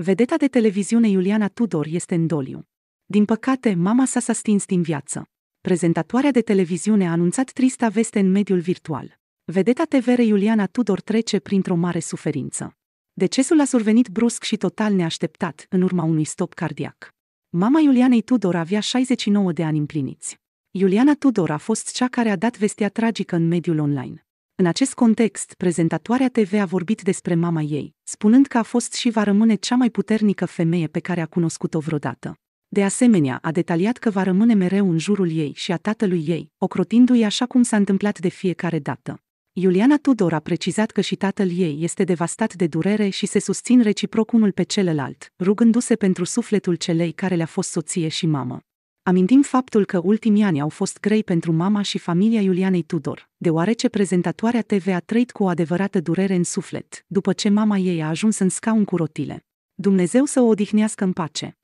Vedeta de televiziune Iuliana Tudor este în doliu. Din păcate, mama sa s-a stins din viață. Prezentatoarea de televiziune a anunțat trista veste în mediul virtual. Vedeta TV Iuliana Tudor trece printr-o mare suferință. Decesul a survenit brusc și total neașteptat, în urma unui stop cardiac. Mama Iulianei Tudor avea 69 de ani împliniți. Iuliana Tudor a fost cea care a dat vestea tragică în mediul online. În acest context, prezentatoarea TV a vorbit despre mama ei, spunând că a fost și va rămâne cea mai puternică femeie pe care a cunoscut-o vreodată. De asemenea, a detaliat că va rămâne mereu în jurul ei și a tatălui ei, ocrotindu-i așa cum s-a întâmplat de fiecare dată. Iuliana Tudor a precizat că și tatăl ei este devastat de durere și se susțin reciproc unul pe celălalt, rugându-se pentru sufletul celei care le-a fost soție și mamă. Amintim faptul că ultimii ani au fost grei pentru mama și familia Iulianei Tudor, deoarece prezentatoarea TV a trăit cu o adevărată durere în suflet, după ce mama ei a ajuns în scaun cu rotile. Dumnezeu să o odihnească în pace.